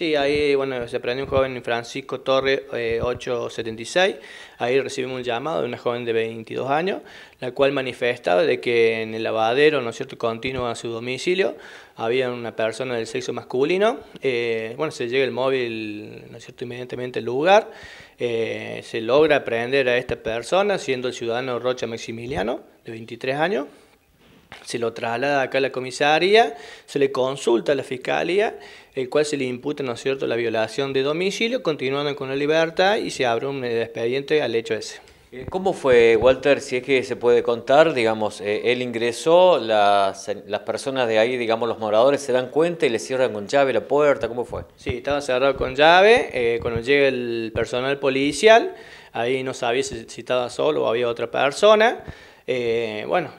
Sí, ahí bueno, se prendió un joven Francisco Torre 876. Eh, ahí recibimos un llamado de una joven de 22 años, la cual manifestaba de que en el lavadero, ¿no es cierto?, continuo a su domicilio, había una persona del sexo masculino. Eh, bueno, se llega el móvil, ¿no es cierto?, inmediatamente al lugar. Eh, se logra prender a esta persona, siendo el ciudadano Rocha Maximiliano, de 23 años. Se lo traslada acá a la comisaría, se le consulta a la fiscalía, el cual se le imputa, ¿no es cierto?, la violación de domicilio, continuando con la libertad y se abre un eh, expediente al hecho ese. Eh, ¿Cómo fue, Walter, si es que se puede contar? Digamos, eh, él ingresó, las, las, personas de ahí, digamos, los moradores se dan cuenta y le cierran con llave la puerta, ¿cómo fue? Sí, estaba cerrado con llave, cuando llega el personal policial, ahí no sabía si estaba solo o había otra persona. Eh, bueno,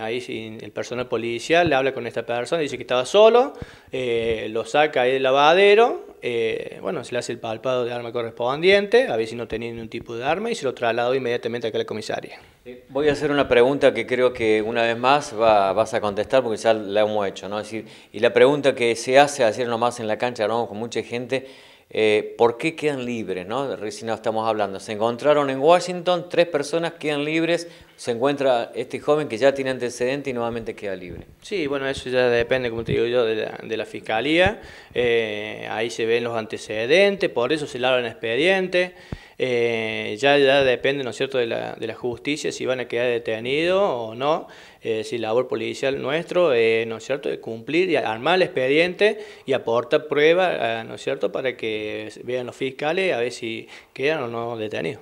ahí el personal policial le habla con esta persona, dice que estaba solo, eh, lo saca ahí del lavadero, eh, bueno, se le hace el palpado de arma correspondiente, a ver si no tenía ningún tipo de arma, y se lo trasladó inmediatamente acá a la comisaría. Voy a hacer una pregunta que creo que una vez más vas a contestar, porque ya la hemos hecho, ¿no? decir, y la pregunta que se hace, hacer más en la cancha, hablamos con mucha gente, eh, ¿por qué quedan libres? ¿no? Recién estamos hablando. Se encontraron en Washington, tres personas quedan libres, se encuentra este joven que ya tiene antecedente y nuevamente queda libre. Sí, bueno, eso ya depende, como te digo yo, de la, fiscalía. Eh, ahí se ven los antecedentes, por eso se labran el expediente. Eh, ya, ya, depende, ¿no cierto?, de la, de justicia, si van a quedar detenidos o no, eh, si labor policial nuestro, eh, ¿no es cierto?, de cumplir y armar el expediente y aportar pruebas, ah, ¿no es cierto?, para que vean los fiscales a ver si quedan o no detenidos.